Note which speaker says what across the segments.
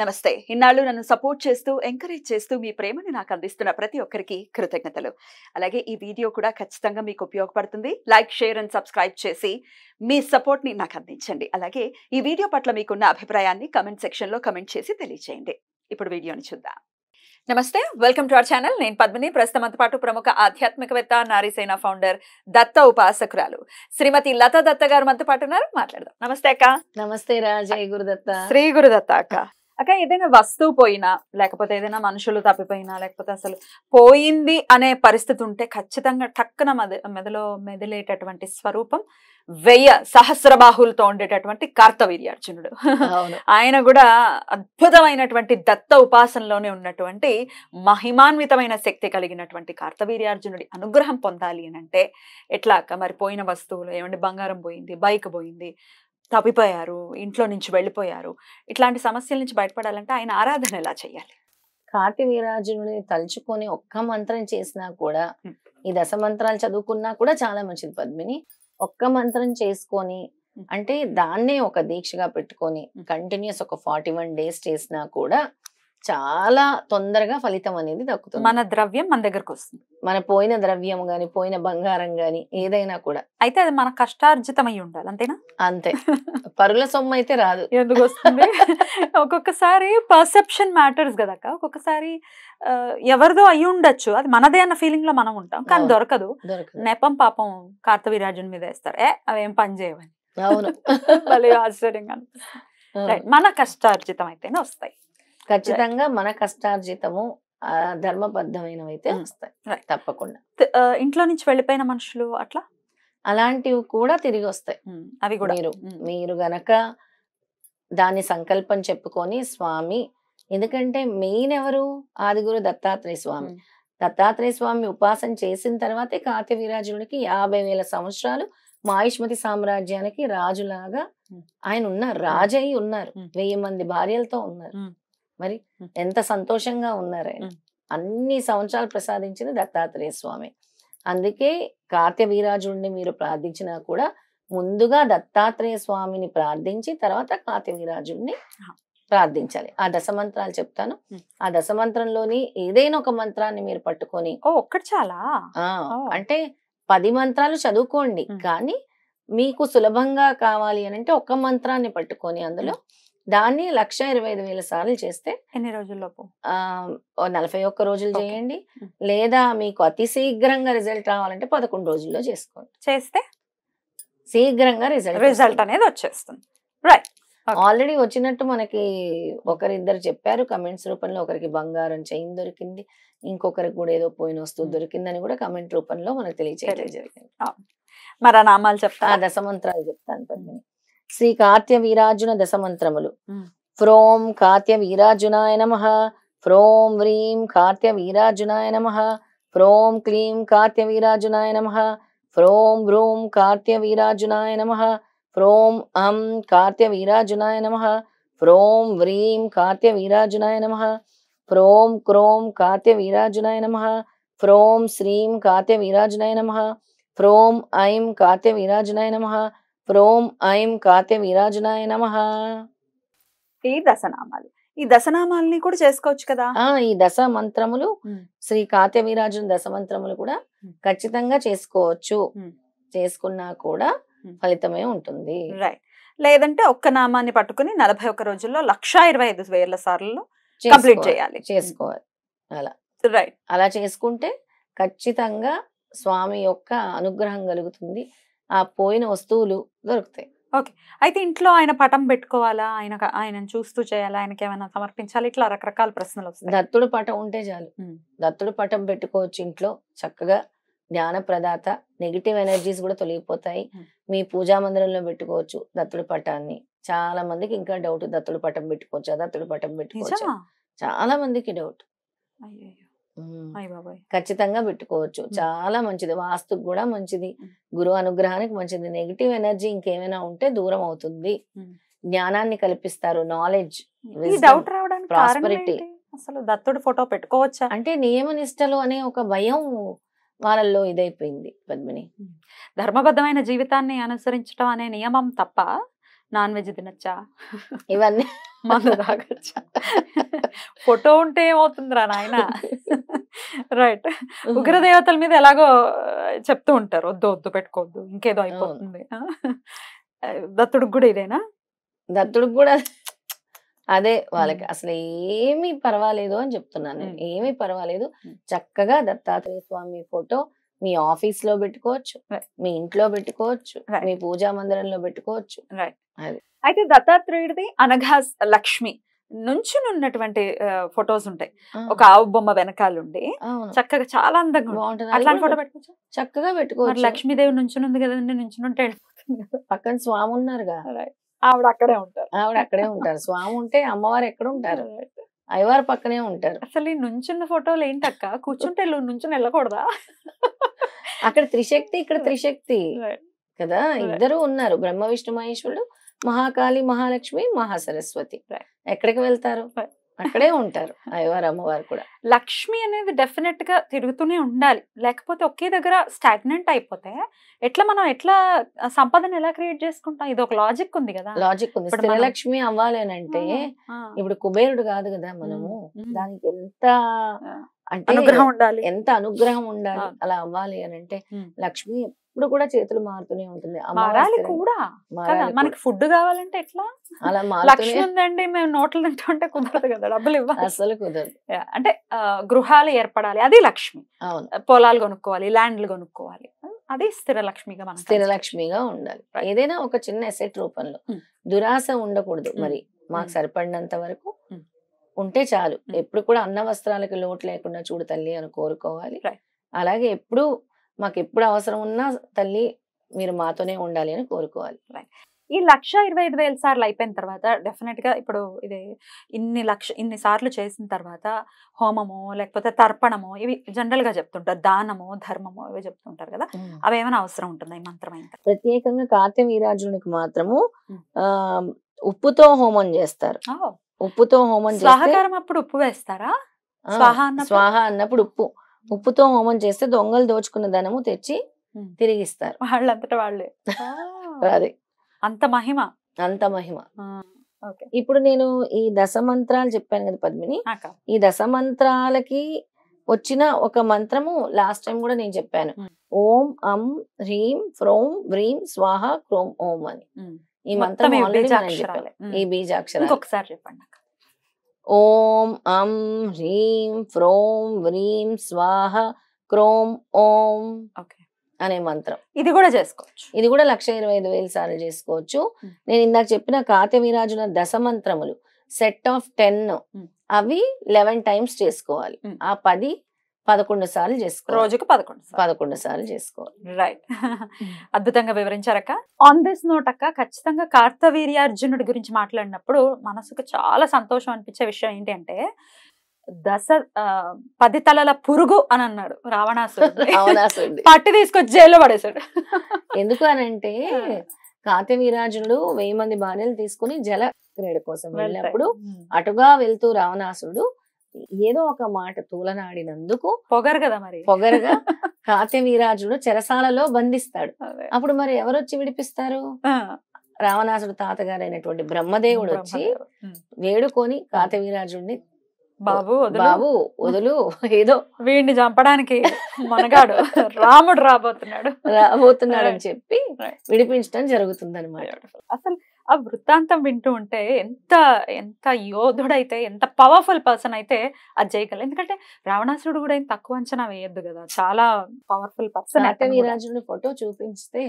Speaker 1: నమస్తే ఇన్నాళ్ళు నన్ను సపోర్ట్ చేస్తూ ఎంకరేజ్ చేస్తూ మీ ప్రేమను నాకు అందిస్తున్న ప్రతి ఒక్కరికి కృతజ్ఞతలు అలాగే ఈ వీడియో కూడా ఖచ్చితంగా మీకు ఉపయోగపడుతుంది లైక్ షేర్ అండ్ సబ్స్క్రైబ్ చేసి మీ సపోర్ట్ని నాకు అందించండి అలాగే ఈ వీడియో పట్ల మీకున్న అభిప్రాయాన్ని కమెంట్ సెక్షన్లో కమెంట్ చేసి తెలియజేయండి ఇప్పుడు వీడియోని చూద్దాం నమస్తే వెల్కమ్ టు అవర్ ఛానల్ నేను పద్మిని ప్రస్తుతం పాటు ప్రముఖ ఆధ్యాత్మికవేత్త నారీసేన ఫౌండర్ దత్త ఉపాసకురాలు శ్రీమతి లత దత్త గారు మనతో పాటు ఉన్నారు మాట్లాడదాం నమస్తే అక్క నమస్తే రాజయ్ గురుదత్త శ్రీ గురుదత్త అక్క అక్కడ ఏదైనా వస్తువు పోయినా లేకపోతే ఏదైనా మనుషులు తప్పిపోయినా లేకపోతే అసలు పోయింది అనే పరిస్థితి ఉంటే ఖచ్చితంగా టక్కున మెద మెదలో మెదిలేటటువంటి స్వరూపం వెయ్య సహస్రబాహులతో ఉండేటటువంటి కార్తవీర్యార్జునుడు ఆయన కూడా అద్భుతమైనటువంటి దత్త ఉపాసనలోనే ఉన్నటువంటి మహిమాన్వితమైన శక్తి కలిగినటువంటి కార్తవీర్యార్జునుడి అనుగ్రహం పొందాలి అని అంటే ఎట్లా అక్క మరి పోయిన వస్తువులు ఏమంటే బంగారం పోయింది బైక్ పోయింది తప్పిపోయారు ఇంట్లో నుంచి వెళ్ళిపోయారు ఇట్లాంటి సమస్యల నుంచి బయటపడాలంటే ఆయన ఆరాధన ఎలా చేయాలి
Speaker 2: కాటి వీరాజుని తలుచుకొని ఒక్క మంత్రం చేసినా కూడా ఈ దశ మంత్రాలు చదువుకున్నా కూడా చాలా మంచిది పద్మిని ఒక్క మంత్రం చేసుకొని అంటే దాన్నే ఒక దీక్షగా పెట్టుకొని కంటిన్యూస్ ఒక ఫార్టీ వన్ డేస్ చేసినా కూడా చాలా తొందరగా ఫలితం అనేది దక్కుతుంది మన ద్రవ్యం మన దగ్గరకు వస్తుంది మన పోయిన ద్రవ్యం గాని
Speaker 1: పోయిన బంగారం గాని ఏదైనా కూడా అయితే అది మన కష్టార్జితమై ఉండాలి అంతేనా అంతే పరుల సొమ్ము అయితే రాదు ఎందుకు వస్తుంది ఒక్కొక్కసారి పర్సెప్షన్ మ్యాటర్స్ కదక్క ఒక్కొక్కసారి ఎవరిదో అయి ఉండొచ్చు అది మనదే అన్న ఫీలింగ్ లో మనం ఉంటాం కానీ దొరకదు నెపం పాపం కార్తవీరాజుని మీద వేస్తారు ఏ అవేం పని చేయవని అవును ఆశ్చర్యంగా మన కష్టార్జితం అయితేనే వస్తాయి
Speaker 2: ఖచ్చితంగా మన కష్టార్జితము అయితే hmm.
Speaker 1: వస్తాయి తప్పకుండా
Speaker 2: ఇంట్లో నుంచి వెళ్ళిపోయిన మనుషులు అట్లా అలాంటివి కూడా తిరిగి వస్తాయి hmm. అవి కూడా మీరు hmm. మీరు గనక దాని సంకల్పం చెప్పుకొని స్వామి ఎందుకంటే మెయిన్ ఎవరు ఆదిగురు దత్తాత్రేయ స్వామి దత్తాత్రేయ స్వామి ఉపాసన చేసిన తర్వాతే కాతవీరాజుడికి యాభై వేల సంవత్సరాలు మాయుష్మతి సామ్రాజ్యానికి రాజులాగా ఆయన ఉన్నారు రాజయ్య ఉన్నారు వెయ్యి మంది భార్యలతో ఉన్నారు మరి ఎంత సంతోషంగా ఉన్నారు అన్ని సంవత్సరాలు ప్రసాదించిన దత్తాత్రేయ స్వామి అందుకే కార్తీ వీరాజుడిని మీరు ప్రార్థించినా కూడా ముందుగా దత్తాత్రేయ స్వామిని ప్రార్థించి తర్వాత కార్తీ వీరాజుడిని ప్రార్థించాలి ఆ దశమంత్రాలు చెప్తాను ఆ దశమంత్రంలోని ఏదైనా ఒక మంత్రాన్ని మీరు పట్టుకొని ఒక్కటి చాలా అంటే పది మంత్రాలు చదువుకోండి కానీ మీకు సులభంగా కావాలి అని అంటే ఒక మంత్రాన్ని పట్టుకొని అందులో దాన్ని లక్ష ఇరవై ఐదు వేల సార్లు చేస్తే
Speaker 1: ఎన్ని రోజుల్లోపు
Speaker 2: నలభై ఒక్క రోజులు చేయండి లేదా మీకు అతి శీఘ్రంగా రిజల్ట్ రావాలంటే పదకొండు రోజుల్లో చేసుకోండి చేస్తే శీఘ్రంగా రిజల్ట్ రిజల్ట్ అనేది వచ్చేస్తుంది రైట్ ఆల్రెడీ వచ్చినట్టు మనకి ఒకరిద్దరు చెప్పారు కమెంట్స్ రూపంలో ఒకరికి బంగారం చైన్ దొరికింది ఇంకొకరికి కూడా ఏదో పోయిన వస్తువు దొరికిందని కూడా కమెంట్ రూపంలో మనకు తెలియజేయడం జరిగింది మరి నామాలు చెప్తా దశమంత్రాలు చెప్తాను పద్మిని శ్రీ కార్త్య వీరార్జున దశమంత్రములు ఫ్రోం కార్త్య వీరాజునాయ నమ ఫ్రోం వ్రీం కార్త్య వీరాజునాయ నమ ఫ్రోం క్లీం కార్త్య వీరాజునాయ నమ ఫ్రోం భ్రూం కార్త్య వీరాజునాయ నమ ఫ్రోం అం కార్త్య వీరాజునాయ నమ ఫ్రోం వ్రీం కార్త్య వీరాజునాయ నమ ఫ్రోం క్రోం కార్త్య వీరాజునాయ నమ ఫ్రోం శ్రీం కార్త్య వీరాజునాయ నమ ఫ్రోం ఐం కార్త్య వీరాజునాయ నమ ప్రోం ఐం కాత్య వీరాజునాయ నమ ఈ దశనామాలు ఈ దశనామాలని కూడా చేసుకోవచ్చు కదా ఈ దశ మంత్రములు శ్రీ కాత్య వీరాజుని దశ మంత్రములు కూడా ఖచ్చితంగా చేసుకోవచ్చు చేసుకున్నా కూడా ఫలితమే ఉంటుంది
Speaker 1: రైట్ లేదంటే ఒక్క నామాన్ని పట్టుకుని నలభై ఒక్క రోజుల్లో లక్ష ఇరవై ఐదు వేల సార్లు కంప్లీట్ చేయాలి
Speaker 2: చేసుకోవాలి అలా రైట్ అలా చేసుకుంటే ఖచ్చితంగా స్వామి యొక్క అనుగ్రహం
Speaker 1: కలుగుతుంది ఆ పోయిన వస్తువులు దొరుకుతాయి ఓకే అయితే ఇంట్లో ఆయన పటం పెట్టుకోవాలా ఆయన ఆయనను చూస్తూ చేయాలా ఆయనకి ఏమైనా సమర్పించాలి ఇట్లా రకరకాల ప్రశ్నలు వస్తాయి దత్తుడు పటం ఉంటే చాలు
Speaker 2: దత్తుడు పటం పెట్టుకోవచ్చు ఇంట్లో చక్కగా జ్ఞాన ప్రదాత నెగిటివ్ ఎనర్జీస్ కూడా తొలగిపోతాయి మీ పూజా మందిరంలో పెట్టుకోవచ్చు దత్తుడు పటాన్ని చాలా మందికి ఇంకా డౌట్ దత్తుడు పటం పెట్టుకోవచ్చా దత్తుడు పటం పెట్టుకోవచ్చా చాలా మందికి డౌట్ అయ్యో ఖచ్చితంగా పెట్టుకోవచ్చు చాలా మంచిది వాస్తుకు కూడా మంచిది గురువు అనుగ్రహానికి మంచిది నెగిటివ్ ఎనర్జీ ఇంకేమైనా ఉంటే దూరం అవుతుంది జ్ఞానాన్ని కల్పిస్తారు నాలెడ్జ్ డౌట్ రావడానికి అసలు
Speaker 1: దత్తుడు ఫోటో పెట్టుకోవచ్చా అంటే నియమ నిష్టలు అనే ఒక భయం వాళ్ళల్లో ఇదైపోయింది పద్మిని ధర్మబద్ధమైన జీవితాన్ని అనుసరించడం అనే నియమం తప్ప నాన్ వెజ్ తినచ్చా ఇవన్నీ మందు తాగచ్చా ఫోటో ఉంటే ఏమవుతుందిరా నాయన రైట్ ఉగ్రదేవతల మీద ఎలాగో చెప్తూ ఉంటారు వద్దు వద్దు పెట్టుకోవద్దు ఇంకేదో అయిపోతుంది దత్తుడికి కూడా ఇదేనా దత్తుడికి కూడా అదే వాళ్ళకి అసలు ఏమీ పర్వాలేదు
Speaker 2: అని చెప్తున్నాను ఏమీ పర్వాలేదు చక్కగా దత్తాత్రేయ స్వామి ఫోటో మీ ఆఫీస్ లో పెట్టుకోవచ్చు మీ ఇంట్లో పెట్టుకోవచ్చు మీ పూజా మందిరంలో పెట్టుకోవచ్చు
Speaker 1: అయితే దత్తాత్రేయుడిది అనఘా లక్ష్మి నుంచి ఉన్నటువంటి ఫొటోస్ ఉంటాయి ఒక ఆవు బొమ్మ వెనకాలండి చక్కగా చాలా అందంగా బాగుంటుంది అట్లాంటి ఫోటో పెట్టుకోవచ్చు చక్కగా పెట్టుకోవచ్చు లక్ష్మీదేవి నుంచి ఉంది కదండి నుంచి ఉంటే పక్కన స్వామి కదా ఆవిడ అక్కడే ఉంటారు ఆవిడ అక్కడే ఉంటారు స్వామి ఉంటే అమ్మవారు ఎక్కడ ఉంటారు అయ్యవారు పక్కనే ఉంటారు అసలు ఈ నుంచున్న ఫోటోలు ఏంటక్క కూర్చుంటే నుంచుని వెళ్ళకూడదా
Speaker 2: అక్కడ త్రిశక్తి ఇక్కడ త్రిశక్తి కదా ఇద్దరు ఉన్నారు బ్రహ్మ విష్ణు మహేశ్వరుడు మహాకాళి మహాలక్ష్మి మహాసరస్వతి ఎక్కడికి వెళ్తారు అక్కడే ఉంటారు అయ్యవారు అమ్మవారు కూడా
Speaker 1: లక్ష్మి అనేది డెఫినెట్ గా తిరుగుతూనే ఉండాలి లేకపోతే ఒకే దగ్గర స్టాగ్నెంట్ అయిపోతే ఎట్లా మనం ఎట్లా సంపాదన ఎలా క్రియేట్ చేసుకుంటాం ఇది ఒక లాజిక్ ఉంది కదా లాజిక్ ఉంది
Speaker 2: అని అంటే ఇప్పుడు కుబేరుడు కాదు కదా మనము దానికి
Speaker 1: ఎంత అంటే అనుగ్రహం
Speaker 2: ఉండాలి ఎంత అనుగ్రహం ఉండాలి అలా అవ్వాలి అని అంటే లక్ష్మి ఎప్పుడు కూడా చేతులు మారుతూనే ఉంటుంది మారాలి కూడా
Speaker 1: మనకి ఫుడ్ కావాలంటే ఎట్లా అలా ఉందండి మేము నోట్లు తింటుంటే కుదరదు కదా డబ్బులు ఇవ్వాలి అసలు కుదరదు అంటే గృహాలు ఏర్పడాలి అది లక్ష్మి పొలాలు కొనుక్కోవాలి ల్యాండ్లు కొనుక్కోవాలి అది స్థిర లక్ష్మిగా మనం స్థిర
Speaker 2: లక్ష్మిగా ఉండాలి
Speaker 1: ఏదైనా ఒక చిన్న ఎసెట్ రూపంలో hmm.
Speaker 2: దురాశ ఉండకూడదు hmm. మరి hmm. మాకు సరిపడినంత వరకు ఉంటే చాలు ఎప్పుడు కూడా అన్న వస్త్రాలకు లోటు లేకుండా చూడు తల్లి అని కోరుకోవాలి అలాగే ఎప్పుడు మాకు ఎప్పుడు అవసరం ఉన్నా తల్లి మీరు మాతోనే ఉండాలి అని కోరుకోవాలి
Speaker 1: ఈ లక్ష ఇరవై ఐదు వేల సార్లు అయిపోయిన తర్వాత డెఫినెట్గా ఇప్పుడు ఇది ఇన్ని లక్ష ఇన్ని సార్లు చేసిన తర్వాత హోమము లేకపోతే తర్పణము ఇవి జనరల్గా చెప్తుంటారు దానము ధర్మము ఇవి చెప్తుంటారు కదా అవి ఏమైనా అవసరం ఉంటుంది ఈ
Speaker 2: ప్రత్యేకంగా కార్తీ వీరాజునికి మాత్రము ఉప్పుతో హోమం చేస్తారు ఉప్పుతో హోమం సహకారం
Speaker 1: అప్పుడు ఉప్పు వేస్తారా
Speaker 2: స్వాహ అన్నప్పుడు ఉప్పు ఉప్పుతో హోమం చేస్తే దొంగలు దోచుకున్న ధనము తెచ్చి తిరిగిస్తారు వాళ్ళంతటా వాళ్ళే అది అంత మహిమ అంత మహిమ ఇప్పుడు నేను ఈ దశమంత్రాలు చెప్పాను కదా పద్మిని ఈ దశమంత్రాలకి వచ్చిన ఒక మంత్రము లాస్ట్ టైం కూడా నేను చెప్పాను ఓం అం హ్రీం ఫ్రోం వ్రీం స్వాహ క్రోం ఓం అని ఈ మంత్రం ఈ బీజాక్షరం
Speaker 1: ఒకసారి చెప్పండి
Speaker 2: ఓం అం హ్రీం ఫ్రోం వ్రీం స్వాహ క్రోం ఓం ఓకే అనే మంత్రం ఇది కూడా చేసుకోవచ్చు ఇది కూడా లక్ష ఇరవై ఐదు వేలు సార్లు చేసుకోవచ్చు నేను ఇందాక చెప్పిన కాత్యవీరాజున దశ మంత్రములు సెట్ ఆఫ్ టెన్ అవి లెవెన్
Speaker 1: టైమ్స్ చేసుకోవాలి ఆ పది పదకొండు సార్లు చేసుకో రోజుకు పదకొండు పదకొండు సార్లు చేసుకోవాలి రైట్ hmm. అద్భుతంగా వివరించారక్క ఆన్ దిస్ నోట్ అక్క ఖచ్చితంగా కార్తవీర్యార్జునుడి గురించి మాట్లాడినప్పుడు మనసుకు చాలా సంతోషం అనిపించే విషయం ఏంటంటే దశ పది తలల పురుగు అని అన్నాడు రావణాసు పట్టి
Speaker 2: తీసుకొచ్చి జైల్లో పడేశాడు ఎందుకు అంటే కాతవీరాజునుడు వెయ్యి మంది భార్యలు తీసుకుని జల క్రీడ కోసం వెళ్ళినప్పుడు hmm. అటుగా వెళ్తూ రావణాసుడు ఏదో ఒక మాట తూలనాడినందుకు పొగరు కదా మరి పొగరుగా కాత్యవీరాజుడు చెరసాలలో బంధిస్తాడు అప్పుడు మరి ఎవరొచ్చి విడిపిస్తారు రావణాసుడు తాతగారైనటువంటి బ్రహ్మదేవుడు వచ్చి వేడుకొని కాతవీరాజుడిని బాబు బాబు వదులు ఏదో
Speaker 1: వీడిని చంపడానికి మనగాడు రాముడు రాబోతున్నాడు రాబోతున్నాడు అని
Speaker 2: చెప్పి విడిపించడం జరుగుతుంది
Speaker 1: అసలు ఆ వృత్తాంతం వింటూ ఉంటే ఎంత ఎంత యోధుడైతే ఎంత పవర్ఫుల్ పర్సన్ అయితే అది చేయగలరు ఎందుకంటే రావణాసురుడు కూడా ఏం తక్కువ అంచనా వేయద్దు కదా చాలా పవర్ఫుల్ పర్సన్ వీరాజుడి ఫోటో చూపిస్తే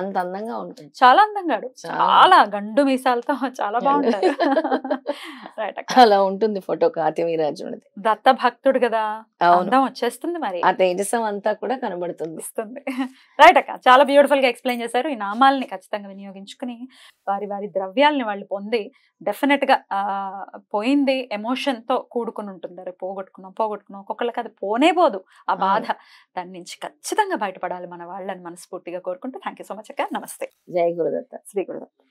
Speaker 1: అంత అందంగా ఉంటుంది చాలా అందంగాడు చాలా గండు మీసాలతో చాలా బాగుంటాడు
Speaker 2: అలా ఉంటుంది ఫోటో కాత్యవీరాజుడి
Speaker 1: దత్త భక్తుడు కదా అందం వచ్చేస్తుంది మరి ఆ
Speaker 2: తేజసం అంతా కూడా కనబడుతుంది
Speaker 1: రైట్ అక్క చాలా బ్యూటిఫుల్ గా ఎక్స్ప్లెయిన్ చేశారు ఈ నామాలని ఖచ్చితంగా వినియోగించుకుని వారి వారి ద్రవ్యాల్ని వాళ్ళు పొంది డెఫినెట్గా పోయింది ఎమోషన్తో కూడుకుని ఉంటుంది అరే పోగొట్టుకున్నాం పోగొట్టుకున్నాం ఒక్కొక్కళ్ళకి అది పోనే పోదు ఆ బాధ దాని నుంచి ఖచ్చితంగా బయటపడాలి మన వాళ్ళని మనస్ఫూర్తిగా కోరుకుంటూ థ్యాంక్ యూ సో మచ్ అక్క నమస్తే జై గురుదత్త శ్రీ గురుదత్త